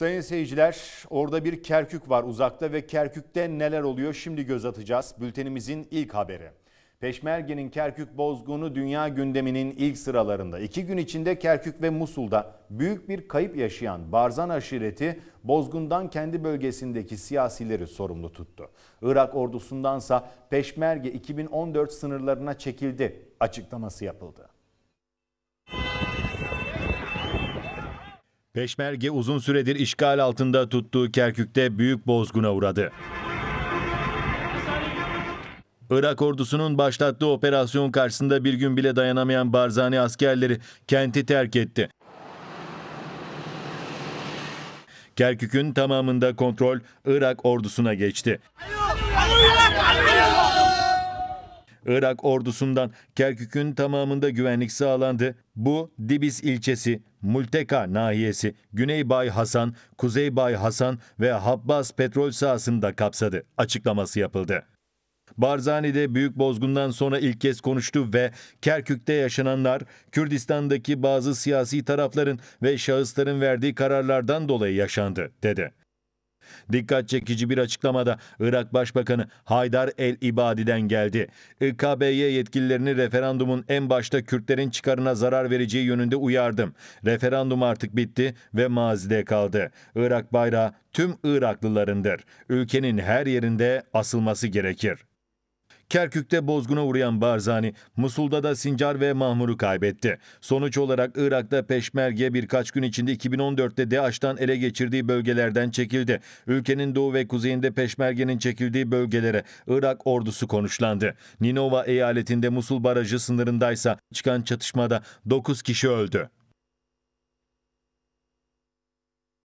Sayın seyirciler orada bir Kerkük var uzakta ve Kerkük'te neler oluyor şimdi göz atacağız. Bültenimizin ilk haberi. Peşmerge'nin Kerkük bozgunu dünya gündeminin ilk sıralarında. İki gün içinde Kerkük ve Musul'da büyük bir kayıp yaşayan Barzan aşireti bozgundan kendi bölgesindeki siyasileri sorumlu tuttu. Irak ordusundansa Peşmerge 2014 sınırlarına çekildi açıklaması yapıldı. Peşmerge uzun süredir işgal altında tuttuğu Kerkük'te büyük bozguna uğradı. Irak ordusunun başlattığı operasyon karşısında bir gün bile dayanamayan Barzani askerleri kenti terk etti. Kerkük'ün tamamında kontrol Irak ordusuna geçti. Irak ordusundan Kerkük'ün tamamında güvenlik sağlandı. Bu Dibis ilçesi, Multeka nahiyesi, Güney Bay Hasan, Kuzey Bay Hasan ve Habbas petrol sahasını da kapsadı açıklaması yapıldı. Barzani de büyük bozgundan sonra ilk kez konuştu ve Kerkük'te yaşananlar Kürdistan'daki bazı siyasi tarafların ve şahısların verdiği kararlardan dolayı yaşandı dedi. Dikkat çekici bir açıklamada Irak Başbakanı Haydar El İbadi'den geldi. İKBY yetkililerini referandumun en başta Kürtlerin çıkarına zarar vereceği yönünde uyardım. Referandum artık bitti ve mazide kaldı. Irak bayrağı tüm Iraklılarındır. Ülkenin her yerinde asılması gerekir. Kerkük'te bozguna uğrayan Barzani, Musul'da da Sincar ve Mahmur'u kaybetti. Sonuç olarak Irak'ta Peşmerge birkaç gün içinde 2014'te DAEŞ'tan ele geçirdiği bölgelerden çekildi. Ülkenin doğu ve kuzeyinde Peşmerge'nin çekildiği bölgelere Irak ordusu konuşlandı. Ninova eyaletinde Musul Barajı sınırındaysa çıkan çatışmada 9 kişi öldü.